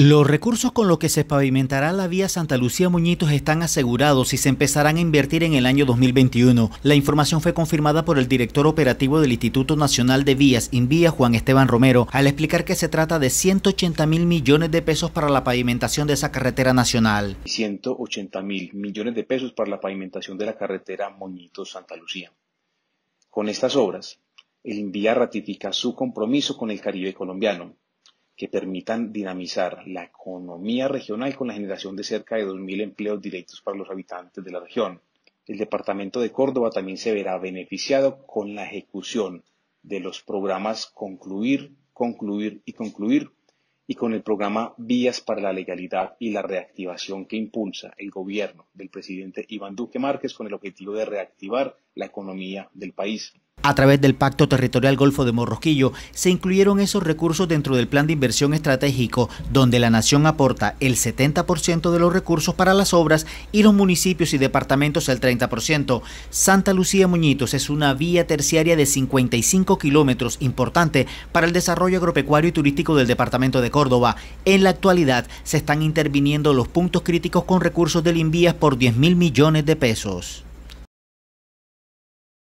Los recursos con los que se pavimentará la vía Santa Lucía Muñitos están asegurados y se empezarán a invertir en el año 2021. La información fue confirmada por el director operativo del Instituto Nacional de Vías, Invía, Juan Esteban Romero, al explicar que se trata de 180 mil millones de pesos para la pavimentación de esa carretera nacional. 180 mil millones de pesos para la pavimentación de la carretera Muñitos-Santa Lucía. Con estas obras, el Invía ratifica su compromiso con el Caribe colombiano que permitan dinamizar la economía regional con la generación de cerca de 2.000 empleos directos para los habitantes de la región. El departamento de Córdoba también se verá beneficiado con la ejecución de los programas Concluir, Concluir y Concluir y con el programa Vías para la Legalidad y la Reactivación que impulsa el gobierno del presidente Iván Duque Márquez con el objetivo de reactivar la economía del país. A través del Pacto Territorial Golfo de Morrosquillo se incluyeron esos recursos dentro del Plan de Inversión Estratégico, donde la Nación aporta el 70% de los recursos para las obras y los municipios y departamentos el 30%. Santa Lucía Muñitos es una vía terciaria de 55 kilómetros importante para el desarrollo agropecuario y turístico del departamento de Córdoba. En la actualidad se están interviniendo los puntos críticos con recursos del INVIAS por 10 mil millones de pesos.